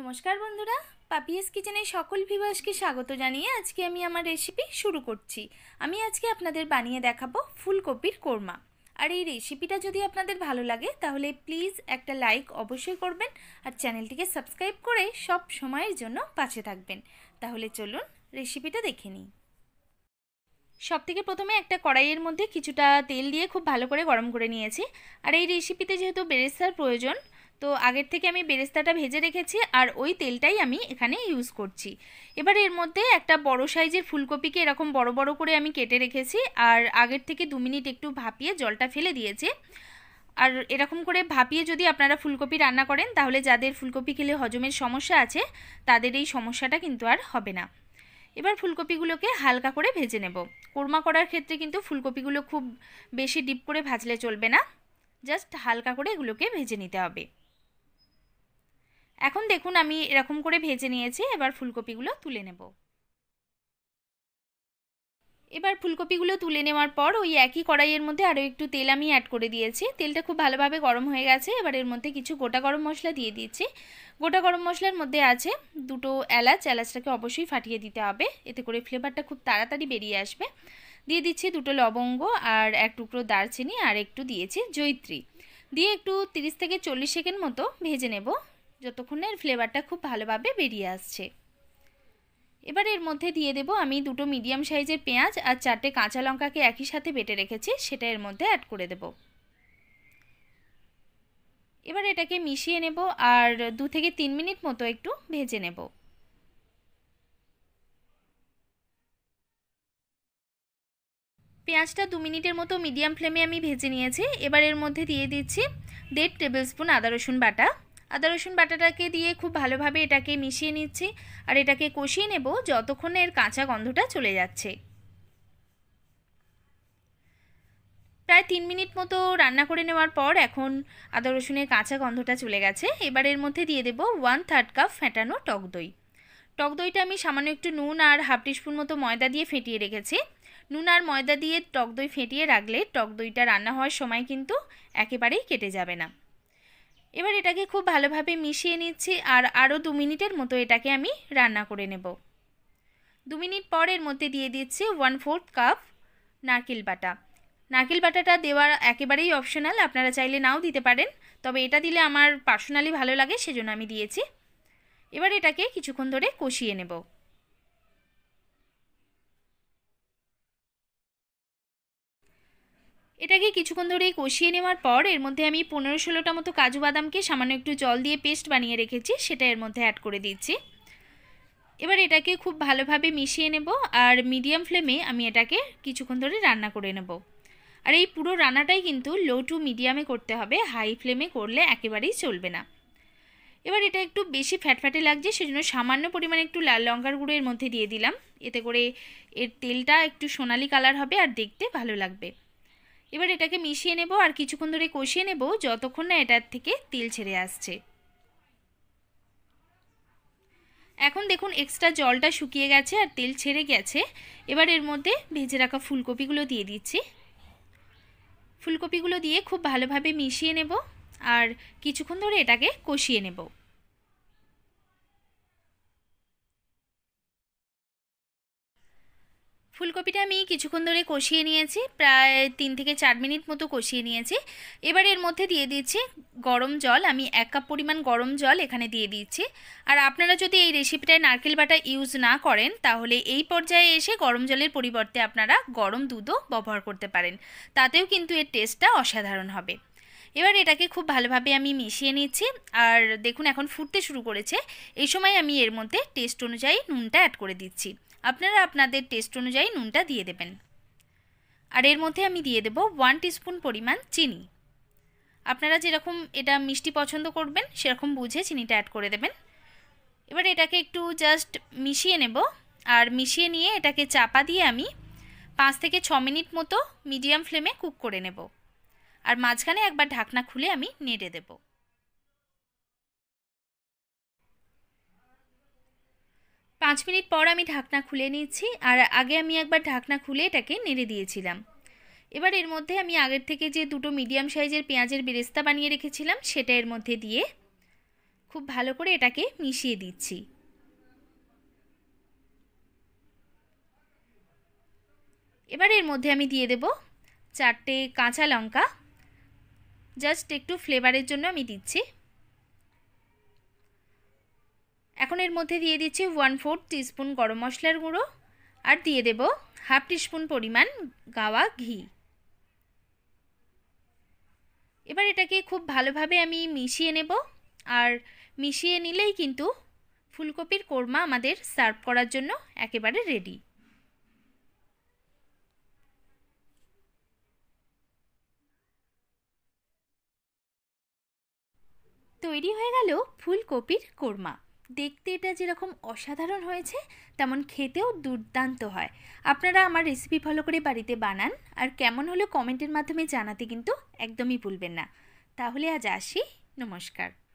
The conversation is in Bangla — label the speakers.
Speaker 1: নমস্কার বন্ধুরা পাপিয়াস কিচেনে সকল ভিভাসকে স্বাগত জানিয়ে আজকে আমি আমার রেসিপি শুরু করছি আমি আজকে আপনাদের বানিয়ে দেখাবো ফুলকপির কোরমা আর এই রেসিপিটা যদি আপনাদের ভালো লাগে তাহলে প্লিজ একটা লাইক অবশ্যই করবেন আর চ্যানেলটিকে সাবস্ক্রাইব করে সব সময়ের জন্য পাশে থাকবেন তাহলে চলুন রেসিপিটা দেখে নিই সব থেকে প্রথমে একটা কড়াইয়ের মধ্যে কিছুটা তেল দিয়ে খুব ভালো করে গরম করে নিয়েছি আর এই রেসিপিতে যেহেতু বেরেস্তার প্রয়োজন তো আগের থেকে আমি বেরেস্তাটা ভেজে রেখেছি আর ওই তেলটাই আমি এখানে ইউজ করছি এবার এর মধ্যে একটা বড় সাইজের ফুলকপিকে এরকম বড় বড় করে আমি কেটে রেখেছি আর আগের থেকে দু মিনিট একটু ভাপিয়ে জলটা ফেলে দিয়েছি আর এরকম করে ভাপিয়ে যদি আপনারা ফুলকপি রান্না করেন তাহলে যাদের ফুলকপি খেলে হজমের সমস্যা আছে তাদের এই সমস্যাটা কিন্তু আর হবে না এবার ফুলকপিগুলোকে হালকা করে ভেজে নেব কোরমা করার ক্ষেত্রে কিন্তু ফুলকপিগুলো খুব বেশি ডিপ করে ভাজলে চলবে না জাস্ট হালকা করে এগুলোকে ভেজে নিতে হবে এখন দেখুন আমি এরকম করে ভেজে নিয়েছি এবার ফুলকপিগুলো তুলে নেব এবার ফুলকপিগুলো তুলে নেওয়ার পর ওই একই কড়াইয়ের মধ্যে আরও একটু তেল আমি অ্যাড করে দিয়েছি তেলটা খুব ভালোভাবে গরম হয়ে গেছে এবার এর মধ্যে কিছু গোটা গরম মশলা দিয়ে দিচ্ছি গোটা গরম মশলার মধ্যে আছে দুটো এলাচ এলাচটাকে অবশ্যই ফাটিয়ে দিতে হবে এতে করে ফ্লেভারটা খুব তাড়াতাড়ি বেরিয়ে আসবে দিয়ে দিচ্ছি দুটো লবঙ্গ আর এক টুকরো দারচিনি আর একটু দিয়েছি জৈত্রী দিয়ে একটু তিরিশ থেকে চল্লিশ সেকেন্ড মতো ভেজে নেব যতক্ষণ এর ফ্লেভারটা খুব ভালোভাবে বেরিয়ে আসছে এবার এর মধ্যে দিয়ে দেব আমি দুটো মিডিয়াম সাইজের পেঁয়াজ আর চারটে কাঁচা লঙ্কাকে একই সাথে বেটে রেখেছি সেটা এর মধ্যে অ্যাড করে দেব এবার এটাকে মিশিয়ে নেব আর দু থেকে তিন মিনিট মতো একটু ভেজে নেব পেঁয়াজটা দু মিনিটের মতো মিডিয়াম ফ্লেমে আমি ভেজে নিয়েছি এবার এর মধ্যে দিয়ে দিচ্ছি দেড় টেবিল স্পুন আদা রসুন বাটা আদা রসুন বাটাটাকে দিয়ে খুব ভালোভাবে এটাকে মিশিয়ে নিচ্ছি আর এটাকে কষিয়ে নেব যতক্ষণ এর কাঁচা গন্ধটা চলে যাচ্ছে প্রায় তিন মিনিট মতো রান্না করে নেওয়ার পর এখন আদা রসুনের কাঁচা গন্ধটা চলে গেছে এবার এর মধ্যে দিয়ে দেব ওয়ান থার্ড কাপ ফেটানো টক দই টক দইটা আমি সামান্য একটু নুন আর হাফ টিস্পুন মতো ময়দা দিয়ে ফেটিয়ে রেখেছি নুন আর ময়দা দিয়ে টক দই ফেটিয়ে রাখলে টক দইটা রান্না হওয়ার সময় কিন্তু একেবারেই কেটে যাবে না এবার এটাকে খুব ভালোভাবে মিশিয়ে নিচ্ছি আর আরও দু মিনিটের মতো এটাকে আমি রান্না করে নেব দু মিনিট পরের মধ্যে দিয়ে দিচ্ছি ওয়ান ফোর্থ কাপ নারকেল বাটা নারকেল বাটাটা দেওয়ার একেবারেই অপশনাল আপনারা চাইলে নাও দিতে পারেন তবে এটা দিলে আমার পার্সোনালি ভালো লাগে সেজন্য আমি দিয়েছি এবার এটাকে কিছুক্ষণ ধরে কষিয়ে নেব এটাকে কিছুক্ষণ ধরে কষিয়ে নেওয়ার পর এর মধ্যে আমি পনেরো ষোলোটা মতো কাজু বাদামকে সামান্য একটু জল দিয়ে পেস্ট বানিয়ে রেখেছি সেটা এর মধ্যে অ্যাড করে দিচ্ছি এবার এটাকে খুব ভালোভাবে মিশিয়ে নেব আর মিডিয়াম ফ্লেমে আমি এটাকে কিছুক্ষণ ধরে রান্না করে নেব আর এই পুরো রান্নাটাই কিন্তু লো টু মিডিয়ামে করতে হবে হাই ফ্লেমে করলে একেবারেই চলবে না এবার এটা একটু বেশি ফ্যাটফ্যাটে লাগছে সেজন্য সামান্য পরিমাণে একটু লাল লঙ্কার গুঁড়ো এর মধ্যে দিয়ে দিলাম এতে করে এর তেলটা একটু সোনালি কালার হবে আর দেখতে ভালো লাগবে এবার এটাকে মিশিয়ে নেব আর কিছুক্ষণ ধরে কষিয়ে নেব যতক্ষণ না এটার থেকে তেল ছেড়ে আসছে এখন দেখুন এক্সট্রা জলটা শুকিয়ে গেছে আর তেল ছেড়ে গেছে এবার এর মধ্যে ভেজে রাখা ফুলকপিগুলো দিয়ে দিচ্ছি ফুলকপিগুলো দিয়ে খুব ভালোভাবে মিশিয়ে নেব আর কিছুক্ষণ ধরে এটাকে কষিয়ে নেবো ফুলকপিটা আমি কিছুক্ষণ ধরে কষিয়ে নিয়েছি প্রায় তিন থেকে চার মিনিট মতো কষিয়ে নিয়েছি এবার এর মধ্যে দিয়ে দিচ্ছি গরম জল আমি এক কাপ পরিমাণ গরম জল এখানে দিয়ে দিচ্ছি আর আপনারা যদি এই রেসিপিটায় নারকেল বাটা ইউজ না করেন তাহলে এই পর্যায়ে এসে গরম জলের পরিবর্তে আপনারা গরম দুধও ব্যবহার করতে পারেন তাতেও কিন্তু এর টেস্টটা অসাধারণ হবে এবার এটাকে খুব ভালোভাবে আমি মিশিয়ে নিচ্ছি আর দেখুন এখন ফুটতে শুরু করেছে এই সময় আমি এর মধ্যে টেস্ট অনুযায়ী নুনটা অ্যাড করে দিচ্ছি আপনারা আপনাদের টেস্ট অনুযায়ী নুনটা দিয়ে দেবেন আর এর মধ্যে আমি দিয়ে দেব ওয়ান টিস্পুন পরিমাণ চিনি আপনারা যেরকম এটা মিষ্টি পছন্দ করবেন সেরকম বুঝে চিনিটা অ্যাড করে দেবেন এবার এটাকে একটু জাস্ট মিশিয়ে নেব আর মিশিয়ে নিয়ে এটাকে চাপা দিয়ে আমি পাঁচ থেকে ছ মিনিট মতো মিডিয়াম ফ্লেমে কুক করে নেব আর মাঝখানে একবার ঢাকনা খুলে আমি নেড়ে দেব পাঁচ মিনিট পর আমি ঢাকনা খুলে নিয়েছি আর আগে আমি একবার ঢাকনা খুলে এটাকে নেড়ে দিয়েছিলাম এবার এর মধ্যে আমি আগের থেকে যে দুটো মিডিয়াম সাইজের পেঁয়াজের বেরেস্তা বানিয়ে রেখেছিলাম সেটা এর মধ্যে দিয়ে খুব ভালো করে এটাকে মিশিয়ে দিচ্ছি এবার এর মধ্যে আমি দিয়ে দেব চারটে কাঁচা লঙ্কা জাস্ট একটু ফ্লেভারের জন্য আমি দিচ্ছি এখন এর মধ্যে দিয়ে দিচ্ছি ওয়ান ফোর টিস্পুন গরম মশলার গুঁড়ো আর দিয়ে দেব হাফ টিস্পুন পরিমাণ গাওয়া ঘি এবার এটাকে খুব ভালোভাবে আমি মিশিয়ে নেব আর মিশিয়ে নিলেই কিন্তু ফুলকপির কোরমা আমাদের সার্ভ করার জন্য একেবারে রেডি তৈরি হয়ে গেল ফুলকপির কোরমা দেখতে এটা যেরকম অসাধারণ হয়েছে তেমন খেতেও দুর্দান্ত হয় আপনারা আমার রেসিপি ফলো করে বাড়িতে বানান আর কেমন হলো কমেন্টের মাধ্যমে জানাতে কিন্তু একদমই ভুলবেন না তাহলে আজ আসি নমস্কার